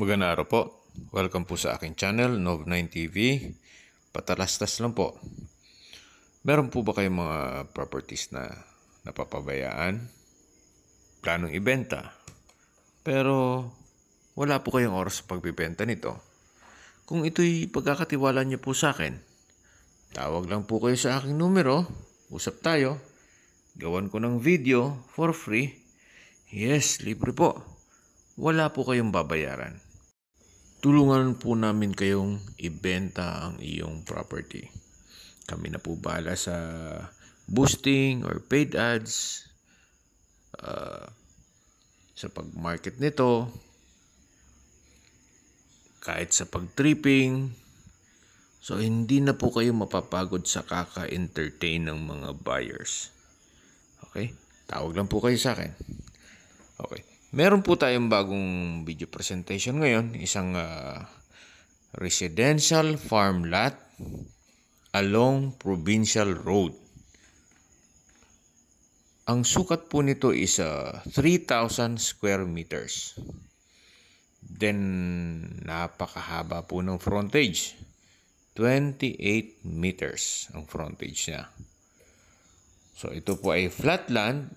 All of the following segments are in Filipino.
Magandang araw po. Welcome po sa aking channel, Nov9 TV. Patalastas lang po. Meron po ba kayong mga properties na napapabayaan? Planong ibenta? Pero wala po kayong oras sa pagbibenta nito. Kung ito'y pagkakatiwala niyo po sa akin, tawag lang po kayo sa aking numero, usap tayo, gawan ko ng video for free. Yes, libre po. Wala po kayong babayaran tulungan po namin kayong ibenta ang iyong property. Kami na po bahala sa boosting or paid ads, uh, sa pag-market nito, kahit sa pag-tripping. So, hindi na po kayo mapapagod sa kaka-entertain ng mga buyers. Okay? Tawag lang po kayo sa akin. Okay. Meron po tayong bagong video presentation ngayon, isang uh, residential farm lot along provincial road. Ang sukat po nito is uh, ah, 3,000 square meters. Then, napakahaba po ng frontage. 28 meters ang frontage niya. So, ito po ay flat land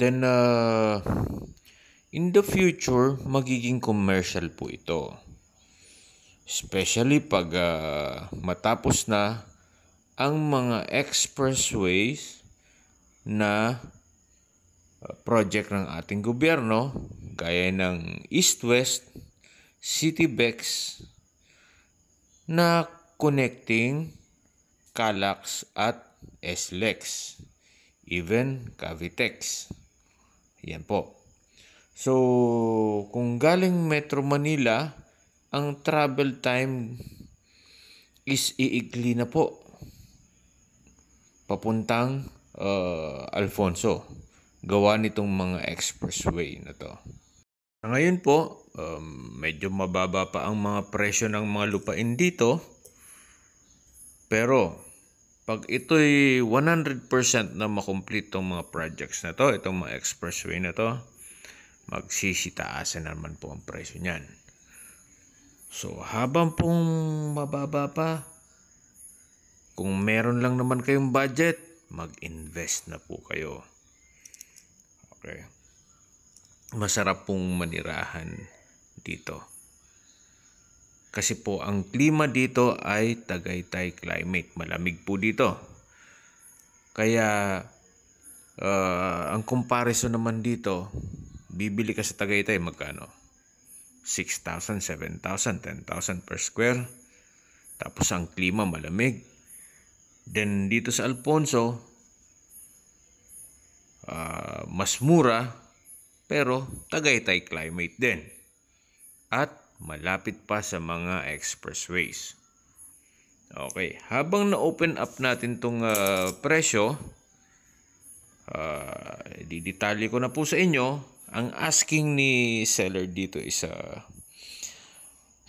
Then, uh, in the future, magiging commercial po ito. Especially pag uh, matapos na ang mga expressways na uh, project ng ating gobyerno gaya ng East-West, Citybex na connecting Calax at SLEX, even Cavitex. Yan po. So, kung galing Metro Manila, ang travel time is iigli na po. Papuntang uh, Alfonso. Gawa nitong mga expressway na to. Ngayon po, um, medyo mababa pa ang mga presyo ng mga lupain dito. Pero pag ito'y 100% na makomplete tong mga projects na to, itong mga expressway na to, magsisitaasan naman po ang presyo niyan. So habang pong mababa pa, kung meron lang naman kayong budget, mag-invest na po kayo. Okay. Masarap pong manirahan dito. Kasi po ang klima dito ay Tagaytay climate. Malamig po dito. Kaya uh, ang comparison naman dito, bibili ka sa Tagaytay magkano? 6,000, 7,000, 10,000 per square. Tapos ang klima malamig. Then dito sa Alfonso, uh, mas mura pero Tagaytay climate din. At malapit pa sa mga expressways. Okay, habang na-open up natin tong uh, presyo, uh, didetalye ko na po sa inyo, ang asking ni seller dito is uh, ah,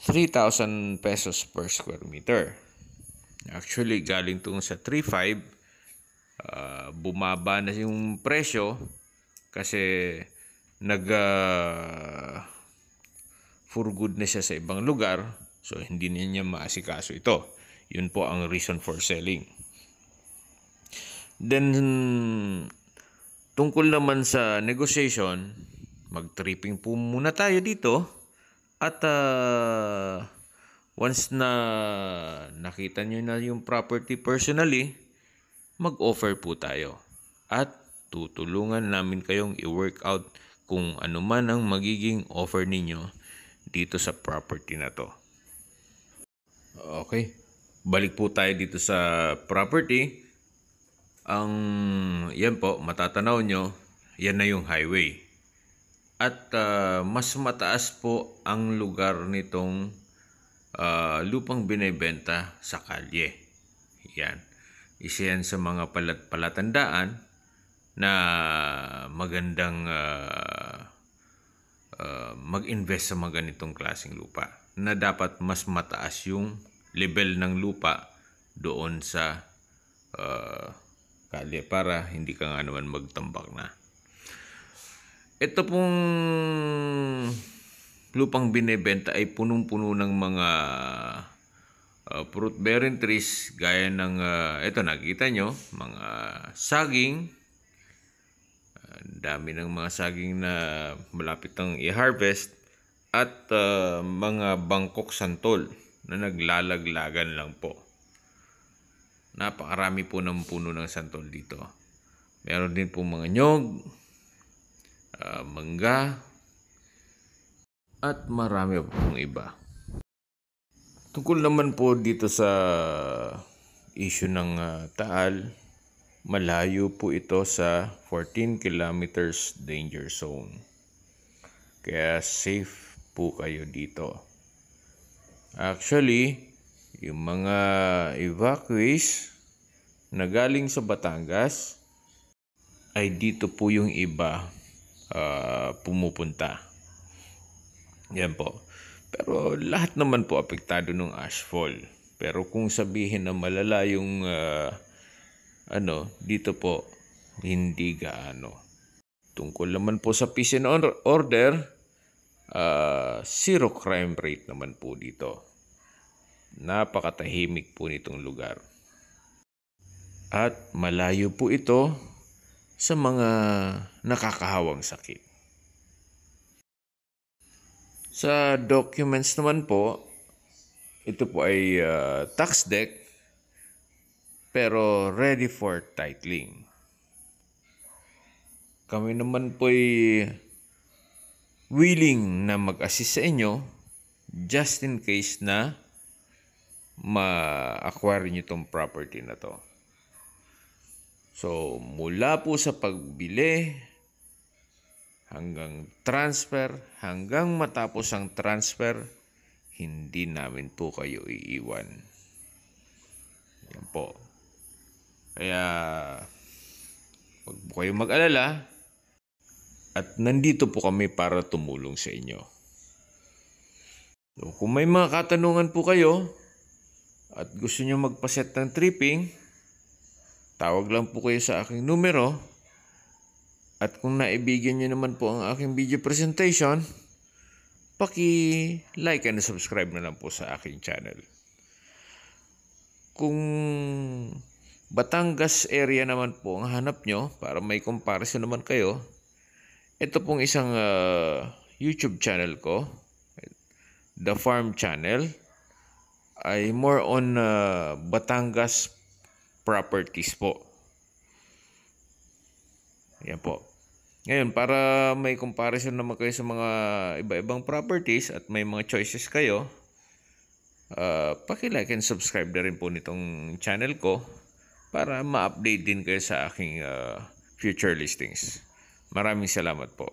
3,000 pesos per square meter. Actually, galing tong sa 3,500, uh, bumaba na yung presyo kasi nag... Uh, for good na siya sa ibang lugar, so hindi na niya maasikaso ito. Yun po ang reason for selling. Then, tungkol naman sa negotiation, mag-tripping po muna tayo dito. At uh, once na nakita nyo na yung property personally, mag-offer po tayo. At tutulungan namin kayong i-work out kung ano man ang magiging offer ninyo dito sa property na to. Okay, balik po tayo dito sa property. Ang, yan po, matatanaw nyo, yan na yung highway. At uh, mas mataas po ang lugar nitong uh, lupang binebenta sa kalye. Yan. Isa yan sa mga palat palatandaan na magandang uh, mag-invest sa mga ganitong klaseng lupa na dapat mas mataas yung level ng lupa doon sa uh, kalye para hindi ka nga naman magtambak na. Ito pong lupang binebenta ay punong-puno ng mga uh, fruit bearing trees gaya ng uh, ito nakikita nyo mga saging dami ng mga saging na malapit ng i-harvest at uh, mga bangkok santol na naglalaglagan lang po. Napakarami po ng puno ng santol dito. Meron din po mga nyog, uh, mangga, at marami po pong iba. Tungkol naman po dito sa issue ng uh, taal, Malayo po ito sa 14 kilometers danger zone. Kaya safe po kayo dito. Actually, yung mga evacuees na galing sa Batangas ay dito po yung iba uh, pumupunta. Yan po. Pero lahat naman po apektado ng ashfall. Pero kung sabihin na malala yung uh, ano, dito po, hindi gaano. Tungkol naman po sa peace and order, uh, zero crime rate naman po dito. Napakatahimik po nitong lugar. At malayo po ito sa mga nakakahawang sakit. Sa documents naman po, ito po ay uh, tax deck pero ready for titling. Kami naman po'y willing na mag-assist sa inyo just in case na ma-acquire nyo itong property na to. So, mula po sa pagbili hanggang transfer, hanggang matapos ang transfer, hindi namin po kayo iiwan. Yan po. Kaya, huwag po kayong mag-alala at nandito po kami para tumulong sa inyo. So, kung may mga katanungan po kayo at gusto nyo magpaset ng tripping, tawag lang po kayo sa aking numero at kung naibigyan nyo naman po ang aking video presentation, paki-like and subscribe na lang po sa aking channel. Kung Batangas area naman po ang hanap nyo para may comparison naman kayo. Ito pong isang uh, YouTube channel ko, The Farm Channel, ay more on uh, Batangas properties po. Yan po. Ngayon, para may comparison naman kayo sa mga iba-ibang properties at may mga choices kayo, uh, paki-like and subscribe na rin po nitong channel ko para ma-update din kayo sa aking uh, future listings. Maraming salamat po.